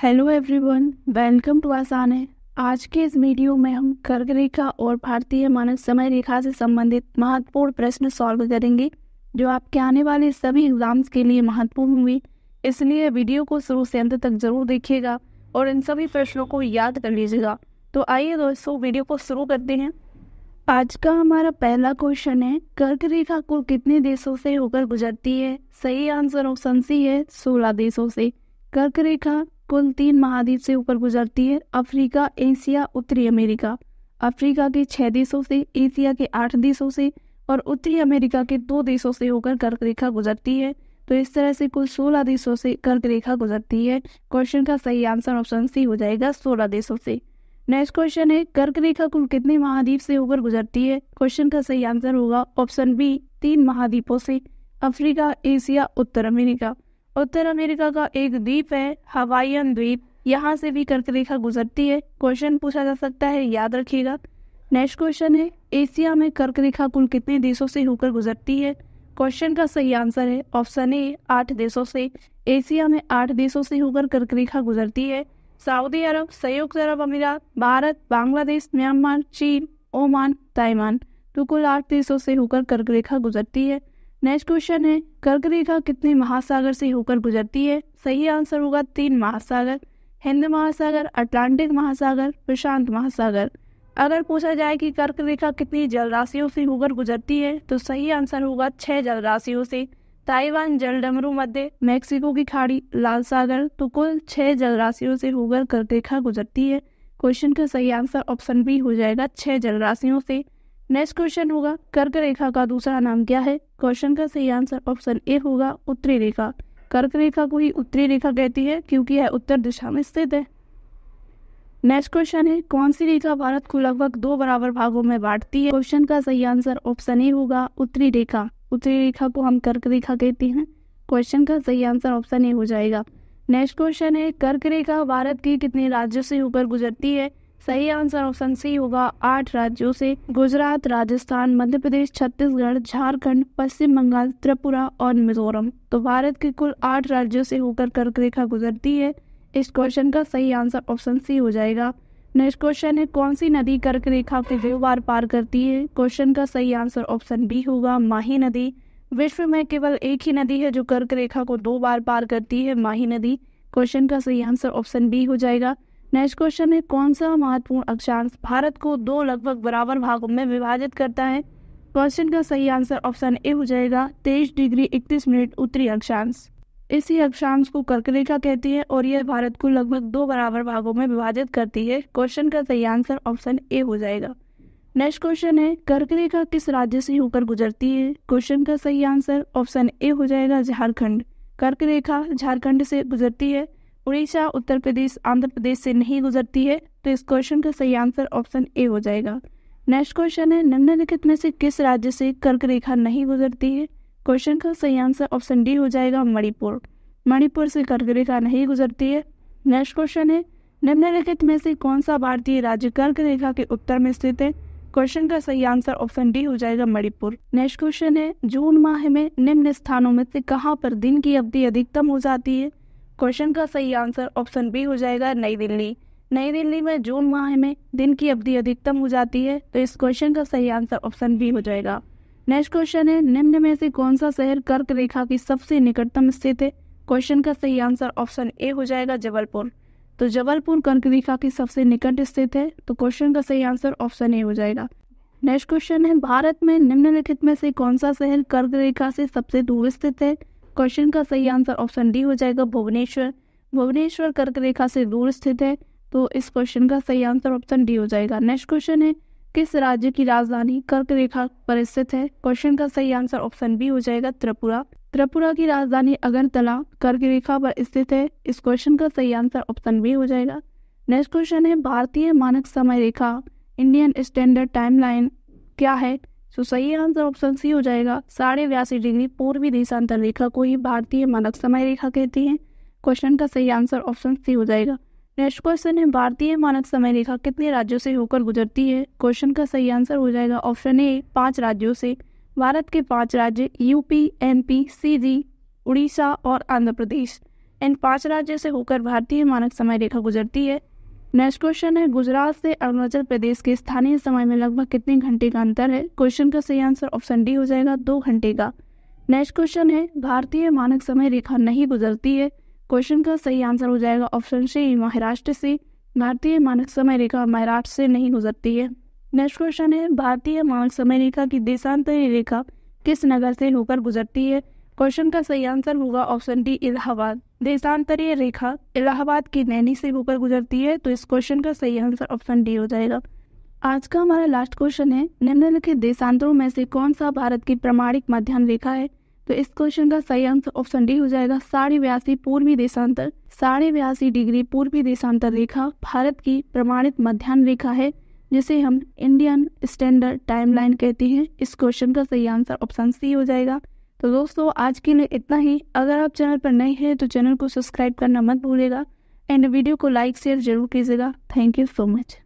hello everyone welcome to आसान है आज के इस वीडियो में हम कर्क रेखा और भारतीय मानव समय रेखा से संबंधित महत्वपूर्ण प्रश्न सॉल्व करेंगे जो आपके आने वाले सभी एग्जाम्स के लिए महत्वपूर्ण होंगे इसलिए वीडियो को शुरू से अंत तक जरूर देखिएगा और इन सभी प्रश्नों को याद कर लीजिएगा तो आइए दोस्तों वीडियो को शुरू करते हैं आज का हमारा पहला क्वेश्चन है कर्क रेखा को कितने देशों से होकर गुजरती है सही आंसर ऑप्शन सी है सोलह देशों से कर्क रेखा पुल तीन महाद्वीप से ऊपर गुजरती है अफ्रीका एशिया उत्तरी अमेरिका अफ्रीका के छह देशों से एशिया के आठ देशों से और उत्तरी अमेरिका के दो देशों से होकर कर्क रेखा गुजरती है तो इस तरह से कुल सोलह देशों से कर्क रेखा गुजरती है क्वेश्चन का सही आंसर ऑप्शन सी हो जाएगा सोलह देशों से नेक्स्ट क्वेश्चन है कर्क रेखा कुल कितने महाद्वीप से होकर गुजरती है क्वेश्चन का सही आंसर होगा ऑप्शन बी तीन महाद्वीपों से अफ्रीका एशिया उत्तर अमेरिका उत्तर अमेरिका का एक द्वीप है हवाईयन द्वीप यहाँ से भी कर्क रेखा गुजरती है क्वेश्चन पूछा जा सकता है याद रखिएगा नेक्स्ट क्वेश्चन है एशिया में कर्क रेखा कुल कितने देशों से होकर गुजरती है क्वेश्चन का सही आंसर है ऑप्शन ए आठ देशों से एशिया में आठ देशों से होकर कर्क रेखा गुजरती है सऊदी अरब संयुक्त अरब अमीरात भारत बांग्लादेश म्यांमार चीन ओमान ताइवान तो कुल आठ देशों से होकर कर्क रेखा गुजरती है नेक्स्ट क्वेश्चन है कर्क रेखा कितने महासागर से होकर गुजरती है सही आंसर होगा तीन महासागर हिंद महासागर अटलांटिक महासागर प्रशांत महासागर अगर पूछा जाए कि कर्क रेखा कितनी जलराशियों से होकर गुजरती है तो सही आंसर होगा छह जलराशियों से ताइवान जलडमरू मध्य मैक्सिको की खाड़ी लाल सागर तो कुल छह जलराशियों से होकर कर्क रेखा गुजरती है क्वेश्चन का सही आंसर ऑप्शन बी हो जाएगा छह जलराशियों से नेक्स्ट क्वेश्चन होगा कर्क रेखा का दूसरा नाम क्या है क्वेश्चन का सही आंसर ऑप्शन ए होगा उत्तरी रेखा कर्क रेखा को ही उत्तरी रेखा कहती है क्योंकि यह उत्तर दिशा में स्थित है नेक्स्ट क्वेश्चन है कौन सी रेखा भारत को लगभग दो बराबर भागों में बांटती है क्वेश्चन का सही आंसर ऑप्शन ए होगा उत्तरी रेखा उत्तरी रेखा को हम कर्क रेखा कहते हैं क्वेश्चन का सही आंसर ऑप्शन ए हो जाएगा नेक्स्ट क्वेश्चन है कर्क रेखा भारत के कितने राज्यों से होकर गुजरती है सही आंसर ऑप्शन सी होगा आठ राज्यों से गुजरात राजस्थान मध्य प्रदेश छत्तीसगढ़ झारखंड पश्चिम बंगाल त्रिपुरा और मिजोरम तो भारत के कुल आठ राज्यों से होकर कर्क रेखा गुजरती है इस क्वेश्चन का सही आंसर ऑप्शन सी हो जाएगा नेक्स्ट क्वेश्चन है कौन सी नदी कर्क रेखा के दो बार पार करती है क्वेश्चन का सही आंसर ऑप्शन बी होगा माही नदी विश्व में केवल एक ही नदी है जो कर्क रेखा को दो बार पार करती है माही नदी क्वेश्चन का सही आंसर ऑप्शन बी हो जाएगा नेक्स्ट क्वेश्चन है कौन सा महत्वपूर्ण अक्षांश भारत को दो लगभग बराबर भागों में विभाजित करता है क्वेश्चन का सही आंसर ऑप्शन ए हो जाएगा तेईस डिग्री इकतीस मिनट उत्तरी अक्षांश इसी अक्षांश को कर्क रेखा कहती है और यह भारत को लगभग दो बराबर भागों में विभाजित करती है क्वेश्चन का सही आंसर ऑप्शन ए हो जाएगा नेक्स्ट क्वेश्चन है कर्क रेखा किस राज्य से होकर गुजरती है क्वेश्चन का सही आंसर ऑप्शन ए हो जाएगा झारखंड कर्क रेखा झारखंड से गुजरती है उड़ीसा उत्तर प्रदेश आंध्र प्रदेश से नहीं गुजरती है तो इस क्वेश्चन का सही आंसर ऑप्शन ए हो जाएगा नेक्स्ट क्वेश्चन है निम्नलिखित में से किस राज्य से कर्क रेखा नहीं गुजरती है क्वेश्चन का सही आंसर ऑप्शन डी हो जाएगा मणिपुर मणिपुर से कर्क रेखा नहीं गुजरती है नेक्स्ट क्वेश्चन है निम्नलिखित में से कौन सा भारतीय राज्य कर्क रेखा के उत्तर में स्थित है क्वेश्चन का सही आंसर ऑप्शन डी हो जाएगा मणिपुर नेक्स्ट क्वेश्चन है जून माह में निम्न स्थानों में से कहाँ पर दिन की अवधि अधिकतम हो जाती है क्वेश्चन का सही आंसर ऑप्शन बी हो जाएगा नई दिल्ली नई दिल्ली में जून माह में दिन की अवधि अधिकतम हो जाती है तो इस क्वेश्चन का सही आंसर ऑप्शन बी हो जाएगा नेक्स्ट क्वेश्चन है निम्न में से कौन सा शहर कर्क रेखा की सबसे निकटतम स्थित है क्वेश्चन का सही आंसर ऑप्शन ए हो जाएगा जबलपुर तो जबलपुर कर्क रेखा की सबसे निकट स्थित है तो क्वेश्चन का सही आंसर ऑप्शन ए हो जाएगा नेक्स्ट क्वेश्चन है भारत में निम्नलिखित में से कौन सा शहर कर्क रेखा से सबसे दूर स्थित है क्वेश्चन का सही आंसर ऑप्शन डी हो जाएगा भुवनेश्वर भुवनेश्वर कर्क रेखा से दूर स्थित है तो इस क्वेश्चन का सही आंसर ऑप्शन डी हो जाएगा नेक्स्ट क्वेश्चन है किस राज्य की राजधानी कर्क रेखा पर स्थित है क्वेश्चन का सही आंसर ऑप्शन बी हो जाएगा त्रिपुरा त्रिपुरा की राजधानी अगरतला कर्क रेखा पर स्थित है इस क्वेश्चन का सही आंसर ऑप्शन बी हो जाएगा नेक्स्ट क्वेश्चन है भारतीय मानक समय रेखा इंडियन स्टैंडर्ड टाइमलाइन क्या है तो सही आंसर ऑप्शन सी हो जाएगा साढ़े बयासी डिग्री पूर्वी देशांतर रेखा को ही भारतीय मानक समय रेखा कहते हैं क्वेश्चन का सही आंसर ऑप्शन सी हो जाएगा नेक्स्ट क्वेश्चन है भारतीय मानक समय रेखा कितने राज्यों से होकर गुजरती है क्वेश्चन का सही आंसर हो जाएगा ऑप्शन ए पांच राज्यों से भारत के पांच राज्य यूपी सी जी उड़ीसा और आंध्र प्रदेश इन पांच राज्यों से होकर भारतीय मानक समय रेखा गुजरती है नेक्स्ट क्वेश्चन है गुजरात से अरुणाचल प्रदेश के स्थानीय समय में लगभग कितने घंटे का अंतर है क्वेश्चन का सही आंसर ऑप्शन डी हो जाएगा दो घंटे का नेक्स्ट क्वेश्चन है भारतीय मानक समय रेखा नहीं गुजरती है क्वेश्चन का सही आंसर हो जाएगा ऑप्शन सी महाराष्ट्र से भारतीय मानक समय रेखा महाराष्ट्र से नहीं गुजरती है नेक्स्ट क्वेश्चन है भारतीय मानक समय रेखा की देशांतरी रेखा किस नगर से होकर गुजरती है क्वेश्चन का सही आंसर होगा ऑप्शन डी इलाहाबाद देशांतरीय रेखा इलाहाबाद की नैनी से होकर गुजरती है तो इस क्वेश्चन का सही आंसर ऑप्शन डी हो जाएगा आज का हमारा लास्ट क्वेश्चन है निम्नलिखित देशांतरों में से कौन सा भारत की प्रमाणिक मध्यम रेखा है तो इस क्वेश्चन का सही आंसर ऑप्शन डी हो जाएगा साढ़े बयासी पूर्वी देशांतर साढ़े बयासी डिग्री पूर्वी देशांतर रेखा भारत की प्रमाणित मध्यान्ह रेखा है जिसे हम इंडियन स्टैंडर्ड टाइमलाइन कहते हैं इस क्वेश्चन का सही आंसर ऑप्शन सी हो जाएगा तो दोस्तों आज के लिए इतना ही अगर आप चैनल पर नए हैं तो चैनल को सब्सक्राइब करना मत भूलेगा एंड वीडियो को लाइक शेयर जरूर कीजिएगा थैंक यू सो मच